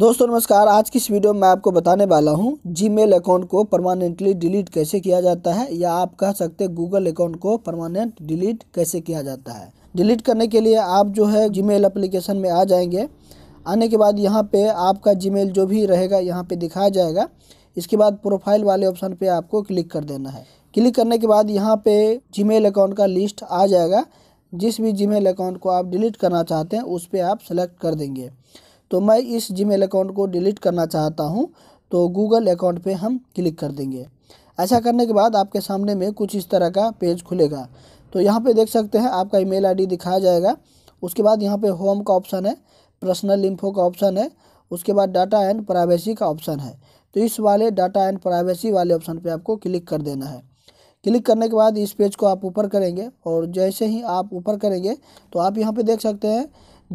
दोस्तों नमस्कार आज की इस वीडियो में मैं आपको बताने वाला हूं जीमेल अकाउंट को परमानेंटली डिलीट कैसे किया जाता है या आप कह सकते हैं गूगल अकाउंट को परमानेंट डिलीट कैसे किया जाता है डिलीट करने के लिए आप जो है जीमेल एप्लीकेशन में आ जाएंगे आने के बाद यहाँ पे आपका जीमेल जो भी रहेगा यहाँ पर दिखाया जाएगा इसके बाद प्रोफाइल वाले ऑप्शन पर आपको क्लिक कर देना है क्लिक करने के बाद यहाँ पर जी अकाउंट का लिस्ट आ जाएगा जिस भी जी अकाउंट को आप डिलीट करना चाहते हैं उस पर आप सेलेक्ट कर देंगे तो मैं इस जीमेल अकाउंट को डिलीट करना चाहता हूँ तो गूगल अकाउंट पे हम क्लिक कर देंगे ऐसा करने के बाद आपके सामने में कुछ इस तरह का पेज खुलेगा तो यहाँ पे देख सकते हैं आपका ईमेल आईडी दिखाया जाएगा उसके बाद यहाँ पे होम का ऑप्शन है पर्सनल इन्फो का ऑप्शन है उसके बाद डाटा एंड प्राइवेसी का ऑप्शन है तो इस वाले डाटा एंड प्राइवेसी वाले ऑप्शन पे आपको क्लिक कर देना है क्लिक करने के बाद इस पेज को आप ऊपर करेंगे और जैसे ही आप ऊपर करेंगे तो आप यहाँ पर देख सकते हैं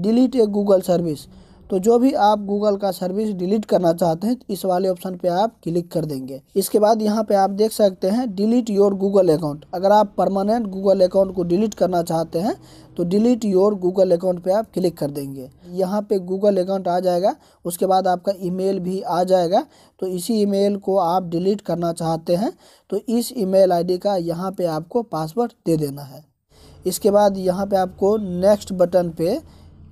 डिलीट ए गूगल सर्विस तो जो भी आप गूगल का सर्विस डिलीट करना चाहते हैं इस वाले ऑप्शन पे आप क्लिक कर देंगे इसके बाद यहाँ पे आप देख सकते हैं डिलीट योर गूगल अकाउंट अगर आप परमानेंट गूगल अकाउंट को डिलीट करना चाहते हैं तो डिलीट योर गूगल अकाउंट पे आप क्लिक कर देंगे यहाँ पे गूगल अकाउंट आ जाएगा उसके बाद आपका ईमेल भी आ जाएगा तो इसी ईमेल को आप डिलीट करना चाहते हैं तो इस ईमेल आईडी का यहाँ पे आपको पासवर्ड दे देना है इसके बाद यहाँ पे आपको नेक्स्ट बटन पे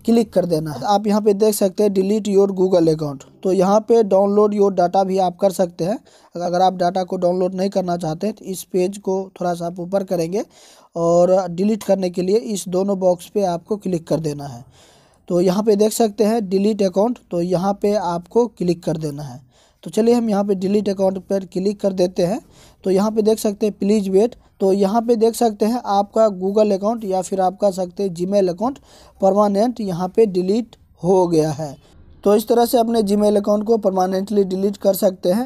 क्लिक कर देना है आप यहाँ पे देख सकते हैं डिलीट योर गूगल अकाउंट तो यहाँ पे डाउनलोड योर डाटा भी आप कर सकते हैं अगर आप डाटा को डाउनलोड नहीं करना चाहते तो इस पेज को थोड़ा सा आप ऊपर करेंगे और डिलीट करने के लिए इस दोनों बॉक्स पे आपको क्लिक कर देना है तो यहाँ पे देख सकते हैं डिलीट अकाउंट तो यहाँ पे आपको क्लिक कर देना है तो चलिए हम यहाँ पे डिलीट अकाउंट पर क्लिक कर देते हैं तो यहाँ पे देख सकते हैं प्लीज़ वेट तो यहाँ पे देख सकते हैं आपका गूगल अकाउंट या फिर आपका सकते हैं जीमेल अकाउंट परमानेंट यहाँ पे डिलीट हो गया है तो इस तरह से अपने जीमेल अकाउंट को परमानेंटली डिलीट कर सकते हैं